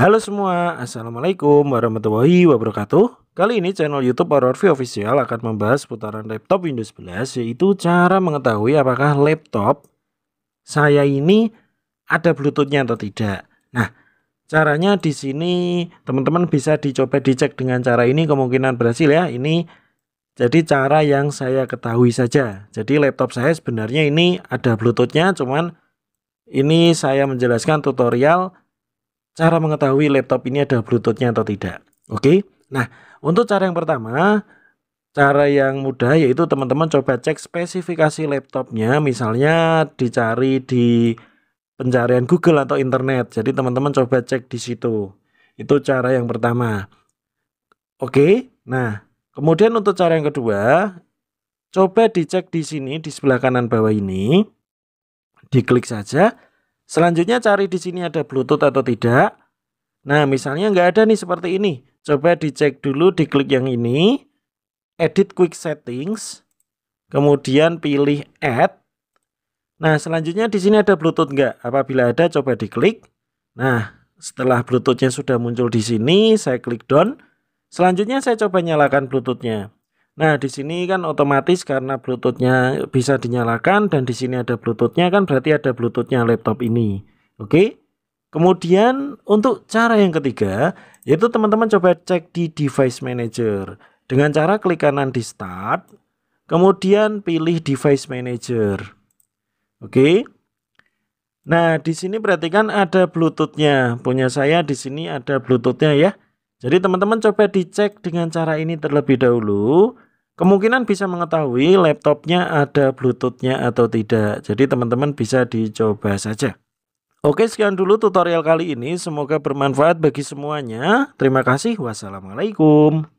Halo semua, Assalamualaikum warahmatullahi wabarakatuh Kali ini channel youtube Horror View Official akan membahas putaran laptop Windows 11 Yaitu cara mengetahui apakah laptop saya ini ada bluetoothnya atau tidak Nah, caranya di sini teman-teman bisa dicoba dicek dengan cara ini kemungkinan berhasil ya Ini jadi cara yang saya ketahui saja Jadi laptop saya sebenarnya ini ada bluetoothnya cuman ini saya menjelaskan tutorial cara mengetahui laptop ini ada Bluetoothnya atau tidak. Oke. Nah, untuk cara yang pertama, cara yang mudah yaitu teman-teman coba cek spesifikasi laptopnya, misalnya dicari di pencarian Google atau internet. Jadi teman-teman coba cek di situ. Itu cara yang pertama. Oke. Nah, kemudian untuk cara yang kedua, coba dicek di sini di sebelah kanan bawah ini. Diklik saja. Selanjutnya cari di sini ada Bluetooth atau tidak. Nah, misalnya nggak ada nih seperti ini. Coba dicek dulu, diklik yang ini, edit quick settings, kemudian pilih add. Nah, selanjutnya di sini ada Bluetooth nggak? Apabila ada, coba diklik. Nah, setelah Bluetoothnya sudah muncul di sini, saya klik down. Selanjutnya saya coba nyalakan Bluetoothnya. Nah, di sini kan otomatis karena Bluetoothnya bisa dinyalakan dan di sini ada Bluetoothnya kan berarti ada Bluetoothnya laptop ini. Oke. Okay? Kemudian untuk cara yang ketiga, yaitu teman-teman coba cek di device manager. Dengan cara klik kanan di start, kemudian pilih device manager. Oke. Nah, di sini perhatikan ada Bluetoothnya Punya saya di sini ada Bluetoothnya ya. Jadi teman-teman coba dicek dengan cara ini terlebih dahulu. Kemungkinan bisa mengetahui laptopnya ada Bluetoothnya atau tidak. Jadi teman-teman bisa dicoba saja. Oke, sekian dulu tutorial kali ini. Semoga bermanfaat bagi semuanya. Terima kasih. Wassalamualaikum.